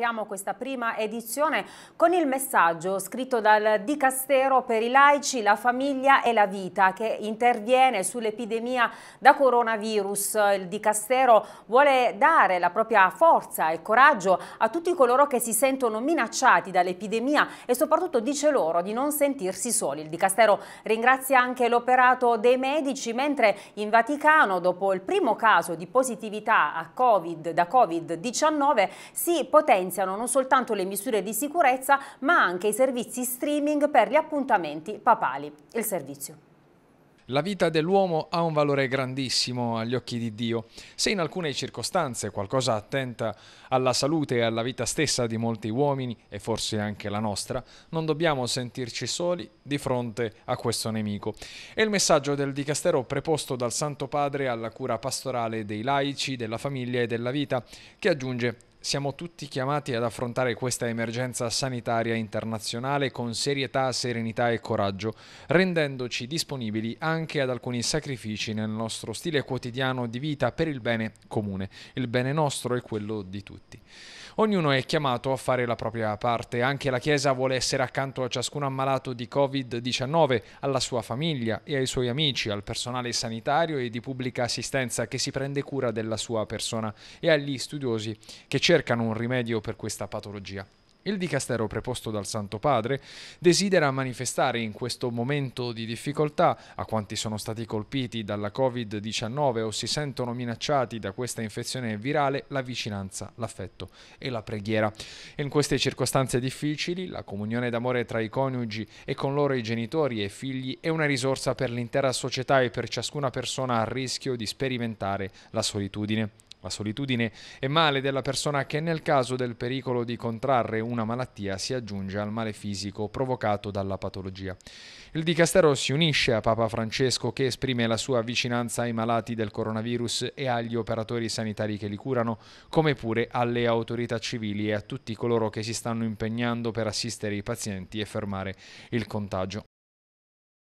apriamo questa prima edizione con il messaggio scritto dal Dicastero per i laici, la famiglia e la vita che interviene sull'epidemia da coronavirus. Il Dicastero vuole dare la propria forza e coraggio a tutti coloro che si sentono minacciati dall'epidemia e soprattutto dice loro di non sentirsi soli. Il Dicastero ringrazia anche l'operato dei medici mentre in Vaticano dopo il primo caso di positività Covid, da Covid-19 si potenzia potenziano non soltanto le misure di sicurezza ma anche i servizi streaming per gli appuntamenti papali. Il servizio. La vita dell'uomo ha un valore grandissimo agli occhi di Dio. Se in alcune circostanze qualcosa attenta alla salute e alla vita stessa di molti uomini, e forse anche la nostra, non dobbiamo sentirci soli di fronte a questo nemico. È il messaggio del dicastero preposto dal Santo Padre alla cura pastorale dei laici, della famiglia e della vita, che aggiunge siamo tutti chiamati ad affrontare questa emergenza sanitaria internazionale con serietà, serenità e coraggio, rendendoci disponibili anche ad alcuni sacrifici nel nostro stile quotidiano di vita per il bene comune, il bene nostro e quello di tutti. Ognuno è chiamato a fare la propria parte, anche la Chiesa vuole essere accanto a ciascun ammalato di Covid-19, alla sua famiglia e ai suoi amici, al personale sanitario e di pubblica assistenza che si prende cura della sua persona e agli studiosi che ci cercano un rimedio per questa patologia. Il dicastero preposto dal Santo Padre desidera manifestare in questo momento di difficoltà a quanti sono stati colpiti dalla Covid-19 o si sentono minacciati da questa infezione virale la vicinanza, l'affetto e la preghiera. In queste circostanze difficili la comunione d'amore tra i coniugi e con loro i genitori e i figli è una risorsa per l'intera società e per ciascuna persona a rischio di sperimentare la solitudine. La solitudine è male della persona che nel caso del pericolo di contrarre una malattia si aggiunge al male fisico provocato dalla patologia. Il dicastero si unisce a Papa Francesco che esprime la sua vicinanza ai malati del coronavirus e agli operatori sanitari che li curano, come pure alle autorità civili e a tutti coloro che si stanno impegnando per assistere i pazienti e fermare il contagio.